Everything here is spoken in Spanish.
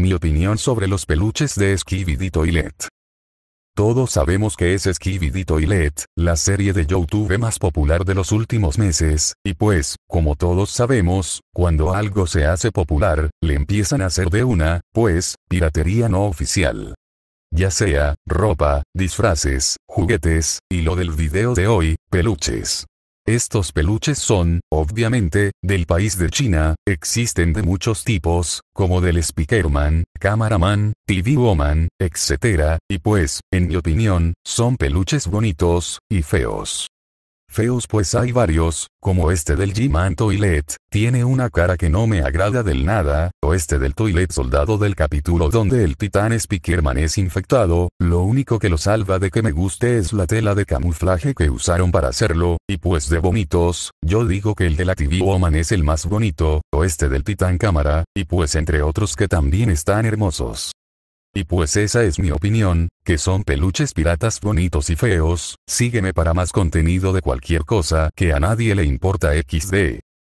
Mi opinión sobre los peluches de Skibidi Toilet. Todos sabemos que es Skibidi Toilet, la serie de YouTube más popular de los últimos meses, y pues, como todos sabemos, cuando algo se hace popular, le empiezan a hacer de una, pues, piratería no oficial. Ya sea, ropa, disfraces, juguetes, y lo del video de hoy, peluches. Estos peluches son, obviamente, del país de China, existen de muchos tipos, como del Speakerman, Cameraman, TV Woman, etc., y pues, en mi opinión, son peluches bonitos, y feos. Feos pues hay varios, como este del G-Man Toilet, tiene una cara que no me agrada del nada, o este del Toilet Soldado del capítulo donde el titán Spikerman es infectado, lo único que lo salva de que me guste es la tela de camuflaje que usaron para hacerlo, y pues de bonitos, yo digo que el de la TV Woman es el más bonito, o este del titán cámara, y pues entre otros que también están hermosos. Y pues esa es mi opinión, que son peluches piratas bonitos y feos, sígueme para más contenido de cualquier cosa que a nadie le importa XD.